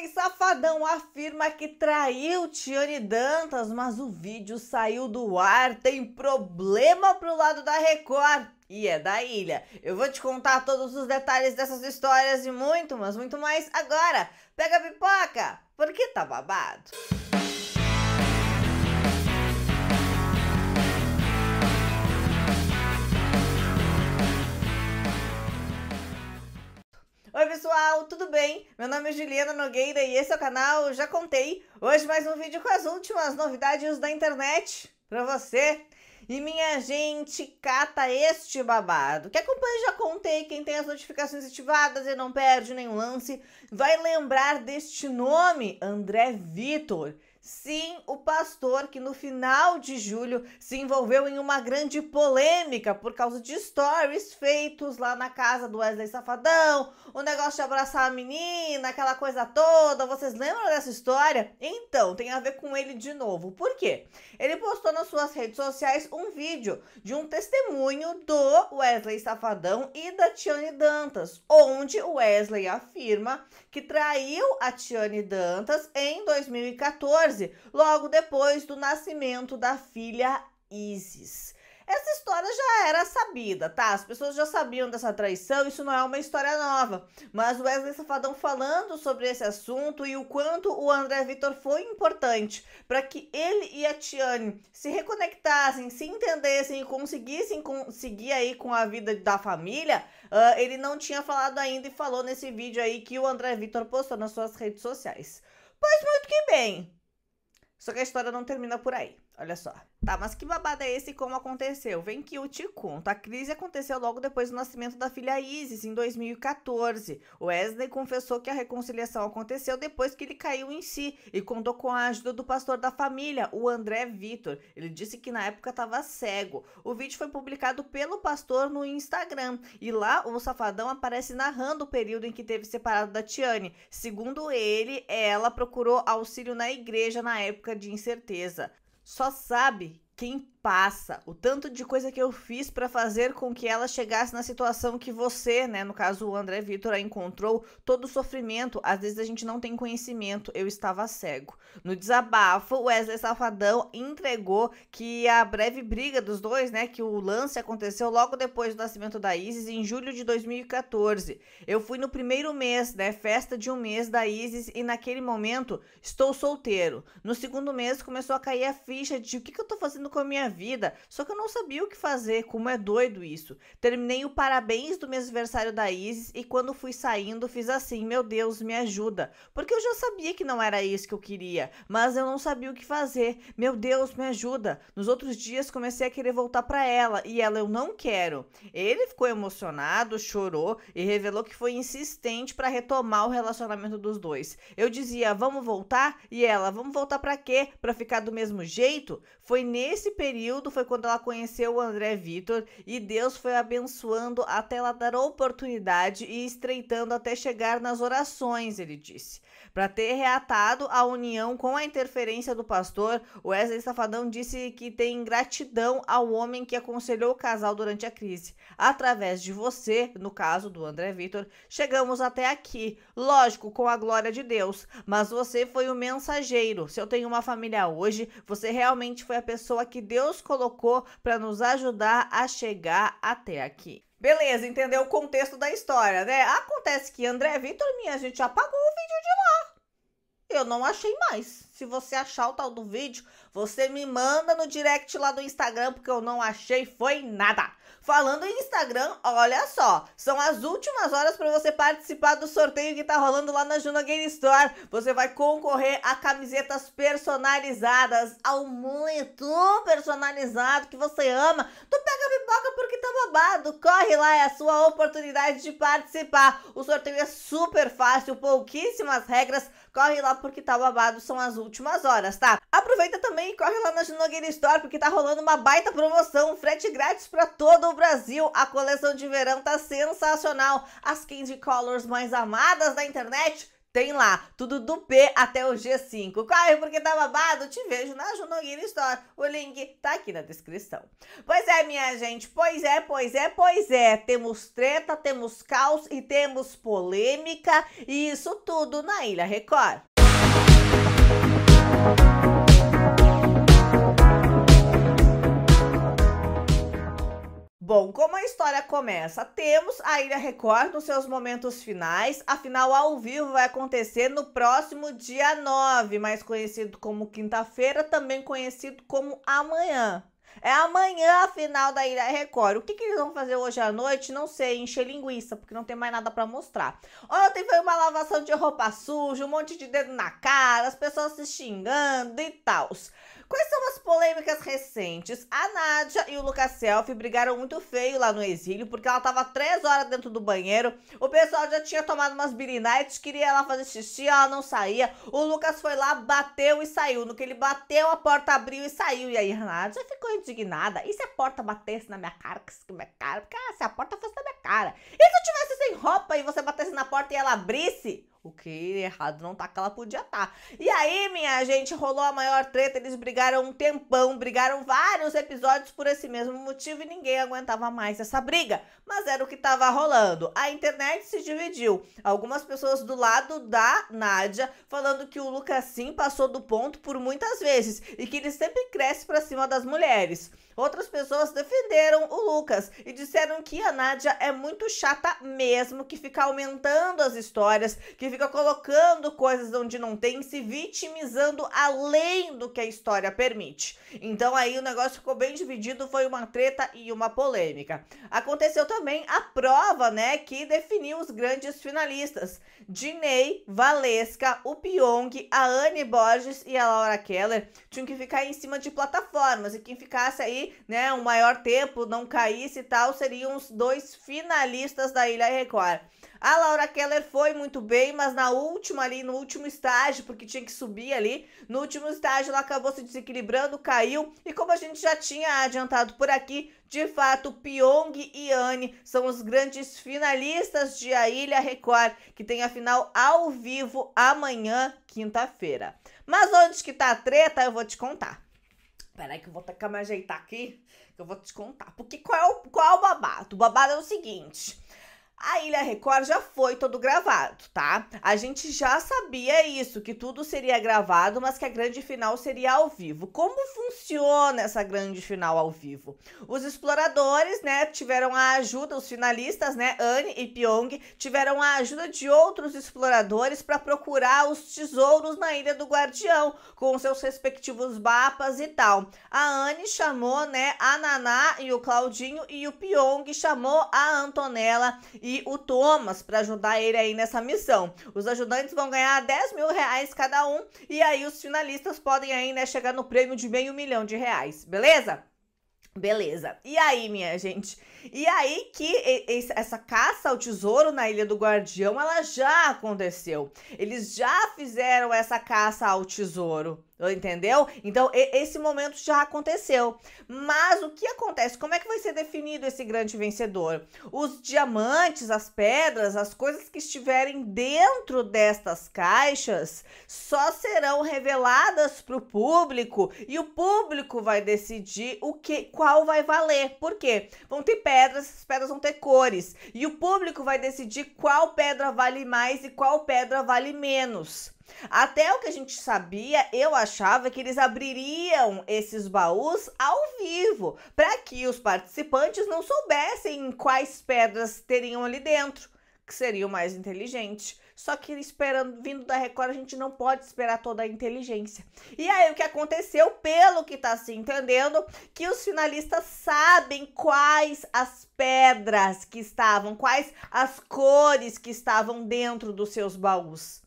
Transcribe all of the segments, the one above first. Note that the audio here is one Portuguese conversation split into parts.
Homem safadão afirma que traiu Tiane Dantas, mas o vídeo saiu do ar. Tem problema pro lado da Record. E é da ilha. Eu vou te contar todos os detalhes dessas histórias e muito, mas muito mais agora. Pega a pipoca, porque tá babado. pessoal, tudo bem? Meu nome é Juliana Nogueira e esse é o canal Já Contei. Hoje mais um vídeo com as últimas novidades da internet para você. E minha gente, cata este babado. Que acompanha Já Contei, quem tem as notificações ativadas e não perde nenhum lance, vai lembrar deste nome, André Vitor. Sim, o pastor que no final de julho se envolveu em uma grande polêmica por causa de stories feitos lá na casa do Wesley Safadão, o negócio de abraçar a menina, aquela coisa toda. Vocês lembram dessa história? Então, tem a ver com ele de novo. Por quê? Ele postou nas suas redes sociais um vídeo de um testemunho do Wesley Safadão e da Tiane Dantas, onde o Wesley afirma que traiu a Tiane Dantas em 2014 14, logo depois do nascimento da filha Isis. Essa história já era sabida, tá? As pessoas já sabiam dessa traição, isso não é uma história nova. Mas o Wesley Safadão falando sobre esse assunto e o quanto o André Vitor foi importante para que ele e a Tiane se reconectassem, se entendessem e conseguissem seguir aí com a vida da família, uh, ele não tinha falado ainda e falou nesse vídeo aí que o André Vitor postou nas suas redes sociais. Pois muito que bem! Só que a história não termina por aí. Olha só. Tá, mas que babado é esse e como aconteceu? Vem que eu te conto. A crise aconteceu logo depois do nascimento da filha Isis, em 2014. O Wesley confessou que a reconciliação aconteceu depois que ele caiu em si e contou com a ajuda do pastor da família, o André Vitor. Ele disse que na época estava cego. O vídeo foi publicado pelo pastor no Instagram e lá o safadão aparece narrando o período em que teve separado da Tiane. Segundo ele, ela procurou auxílio na igreja na época de incerteza. Só sabe quem passa, o tanto de coisa que eu fiz para fazer com que ela chegasse na situação que você, né, no caso o André Vitor, encontrou, todo o sofrimento, às vezes a gente não tem conhecimento, eu estava cego. No desabafo, Wesley Safadão entregou que a breve briga dos dois, né, que o lance aconteceu logo depois do nascimento da Isis, em julho de 2014. Eu fui no primeiro mês, né, festa de um mês da Isis, e naquele momento estou solteiro. No segundo mês começou a cair a ficha de o que, que eu tô fazendo com a minha vida, só que eu não sabia o que fazer, como é doido isso. Terminei o parabéns do meu aniversário da Isis e quando fui saindo fiz assim, meu Deus, me ajuda. Porque eu já sabia que não era isso que eu queria, mas eu não sabia o que fazer. Meu Deus, me ajuda. Nos outros dias comecei a querer voltar para ela e ela eu não quero. Ele ficou emocionado, chorou e revelou que foi insistente para retomar o relacionamento dos dois. Eu dizia: "Vamos voltar?" e ela: "Vamos voltar para quê? Para ficar do mesmo jeito?" Foi nesse período período foi quando ela conheceu o André Vitor e Deus foi abençoando até ela dar oportunidade e estreitando até chegar nas orações, ele disse. Para ter reatado a união com a interferência do pastor, Wesley Safadão disse que tem gratidão ao homem que aconselhou o casal durante a crise. Através de você, no caso do André Vitor, chegamos até aqui, lógico, com a glória de Deus, mas você foi o mensageiro. Se eu tenho uma família hoje, você realmente foi a pessoa que Deus Deus colocou para nos ajudar a chegar até aqui. Beleza, entendeu o contexto da história, né? Acontece que André Vitor, minha gente, apagou o vídeo de lá. Eu não achei mais. Se você achar o tal do vídeo, você me manda no direct lá do Instagram, porque eu não achei foi nada. Falando em Instagram, olha só, são as últimas horas para você participar do sorteio que tá rolando lá na Juno Game Store. Você vai concorrer a camisetas personalizadas, ao monitor personalizado que você ama. Tu pega a pipoca porque tá babado. Corre lá, é a sua oportunidade de participar. O sorteio é super fácil, pouquíssimas regras. Corre lá porque tá babado, são as últimas últimas horas, tá? Aproveita também e corre lá na Shinogueira Store, porque tá rolando uma baita promoção, frete grátis para todo o Brasil. A coleção de verão tá sensacional. As 15 colors mais amadas da internet tem lá, tudo do P até o G5. Corre porque tá babado, te vejo na Junogueira Store. O link tá aqui na descrição. Pois é, minha gente, pois é, pois é, pois é. Temos treta, temos caos e temos polêmica, e isso tudo na Ilha Record. Bom, como a história começa? Temos a Ilha Record nos seus momentos finais. A final ao vivo vai acontecer no próximo dia 9, mais conhecido como quinta-feira, também conhecido como amanhã. É amanhã a final da Ilha Record. O que, que eles vão fazer hoje à noite? Não sei, encher linguiça, porque não tem mais nada para mostrar. Ontem foi uma lavação de roupa suja, um monte de dedo na cara, as pessoas se xingando e tal. Quais são as polêmicas recentes? A Nádia e o Lucas Selfie brigaram muito feio lá no exílio, porque ela tava três horas dentro do banheiro, o pessoal já tinha tomado umas birinites, queria ela fazer xixi, ela não saía. O Lucas foi lá, bateu e saiu. No que ele bateu, a porta abriu e saiu. E aí a Nádia ficou indignada. E se a porta batesse na minha cara? Que é minha cara? Porque ah, se a porta fosse na minha cara. E se eu tivesse sem roupa e você batesse na porta e ela abrisse? O que errado não tá que ela podia estar. Tá. E aí, minha gente, rolou a maior treta. Eles brigaram um tempão, brigaram vários episódios por esse mesmo motivo e ninguém aguentava mais essa briga. Mas era o que tava rolando. A internet se dividiu. Algumas pessoas do lado da Nádia falando que o Lucas sim passou do ponto por muitas vezes e que ele sempre cresce para cima das mulheres. Outras pessoas defenderam o Lucas e disseram que a Nádia é muito chata mesmo, que fica aumentando as histórias, que fica colocando coisas onde não tem, se vitimizando além do que a história permite. Então aí o negócio ficou bem dividido, foi uma treta e uma polêmica. Aconteceu também a prova, né, que definiu os grandes finalistas. Dinei, Valesca, o Pyong, a Anne Borges e a Laura Keller tinham que ficar em cima de plataformas e quem ficasse aí ali, né, um maior tempo não caísse e tal, seriam os dois finalistas da Ilha Record. A Laura Keller foi muito bem, mas na última ali, no último estágio, porque tinha que subir ali, no último estágio ela acabou se desequilibrando, caiu, e como a gente já tinha adiantado por aqui, de fato, Pyong e Anne são os grandes finalistas de A Ilha Record, que tem a final ao vivo amanhã, quinta-feira. Mas onde que tá a treta, eu vou te contar. Peraí que eu vou ter que me ajeitar aqui, que eu vou te contar. Porque qual é o, qual é o babado? O babado é o seguinte. A Ilha Record já foi todo gravado, tá? A gente já sabia isso, que tudo seria gravado, mas que a grande final seria ao vivo. Como funciona essa grande final ao vivo? Os exploradores, né, tiveram a ajuda, os finalistas, né, Anne e Pyong, tiveram a ajuda de outros exploradores para procurar os tesouros na Ilha do Guardião, com seus respectivos mapas e tal. A Anne chamou, né, a Naná e o Claudinho e o Pyong chamou a Antonella e e o Thomas para ajudar ele aí nessa missão. Os ajudantes vão ganhar 10 mil reais cada um e aí os finalistas podem aí, né, chegar no prêmio de meio milhão de reais, beleza? Beleza. E aí, minha gente? E aí que essa caça ao tesouro na Ilha do Guardião, ela já aconteceu. Eles já fizeram essa caça ao tesouro. Entendeu? Então, esse momento já aconteceu. Mas o que acontece? Como é que vai ser definido esse grande vencedor? Os diamantes, as pedras, as coisas que estiverem dentro destas caixas só serão reveladas para o público e o público vai decidir o que, qual vai valer. Por quê? Vão ter pedras, as pedras vão ter cores e o público vai decidir qual pedra vale mais e qual pedra vale menos. Até o que a gente sabia, eu achava que eles abririam esses baús ao vivo, para que os participantes não soubessem quais pedras teriam ali dentro, que seria o mais inteligente. Só que esperando, vindo da Record, a gente não pode esperar toda a inteligência. E aí o que aconteceu, pelo que está se entendendo, que os finalistas sabem quais as pedras que estavam, quais as cores que estavam dentro dos seus baús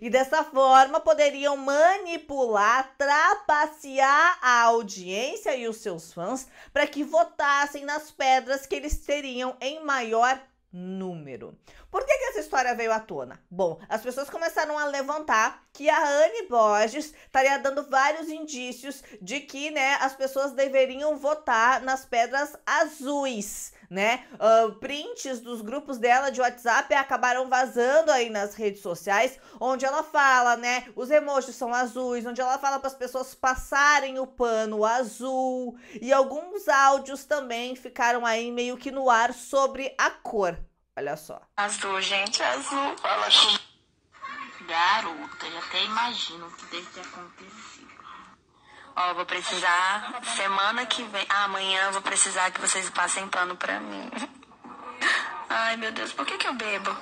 e dessa forma poderiam manipular, trapacear a audiência e os seus fãs para que votassem nas pedras que eles teriam em maior número. Por que, que, essa história veio à tona? Bom, as pessoas começaram a levantar que a Anne Borges estaria dando vários indícios de que né, as pessoas deveriam votar nas pedras azuis né? Uh, prints dos grupos dela de WhatsApp acabaram vazando aí nas redes sociais, onde ela fala, né? Os emojis são azuis, onde ela fala para as pessoas passarem o pano azul e alguns áudios também ficaram aí meio que no ar sobre a cor. Olha só. Azul, gente, azul. Fala com garota, eu até imagino o que deve ter acontecido. Ó, vou precisar semana que vem. Ah, amanhã vou precisar que vocês passem pano pra mim. Ai, meu Deus, por que, que eu bebo?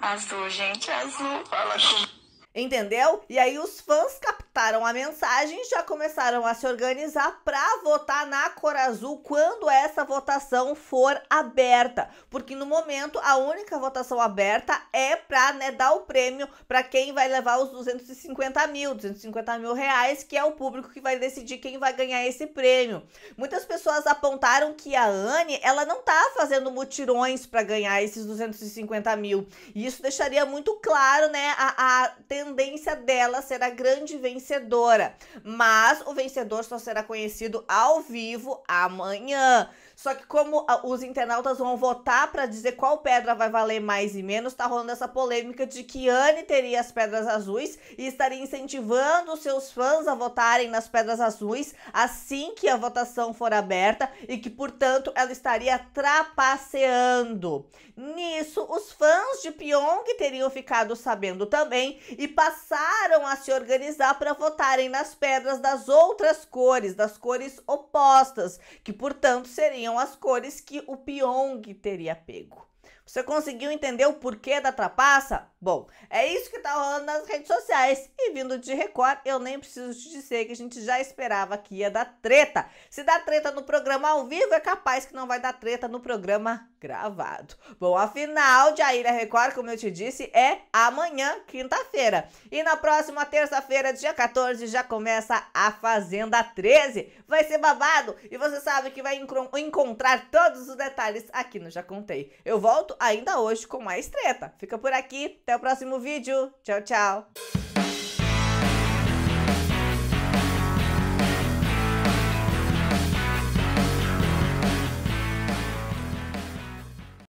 Azul, gente, azul. Fala com... Entendeu? E aí os fãs cap? captaram a mensagem já começaram a se organizar para votar na cor azul quando essa votação for aberta, porque no momento a única votação aberta é para né, dar o prêmio para quem vai levar os 250 mil, 250 mil reais, que é o público que vai decidir quem vai ganhar esse prêmio. Muitas pessoas apontaram que a Anne ela não tá fazendo mutirões para ganhar esses 250 mil, e isso deixaria muito claro, né, a, a tendência dela ser a grande vencedora vencedora. Mas o vencedor só será conhecido ao vivo amanhã. Só que como a, os internautas vão votar para dizer qual pedra vai valer mais e menos, tá rolando essa polêmica de que Anne teria as pedras azuis e estaria incentivando os seus fãs a votarem nas pedras azuis assim que a votação for aberta e que, portanto, ela estaria trapaceando. Nisso, os fãs de Pyong teriam ficado sabendo também e passaram a se organizar para votarem nas pedras das outras cores, das cores opostas, que, portanto, seriam seriam as cores que o Pyong teria pego. Você conseguiu entender o porquê da trapaça? Bom, é isso que tá rolando nas redes sociais. E vindo de Record, eu nem preciso te dizer que a gente já esperava que ia dar treta. Se dá treta no programa ao vivo, é capaz que não vai dar treta no programa gravado. Bom, afinal de A Ilha Record, como eu te disse, é amanhã, quinta-feira. E na próxima terça-feira, dia 14, já começa a Fazenda 13. Vai ser babado e você sabe que vai encontrar todos os detalhes aqui no Já Contei. Eu volto volto ainda hoje com mais treta. Fica por aqui, até o próximo vídeo. Tchau, tchau.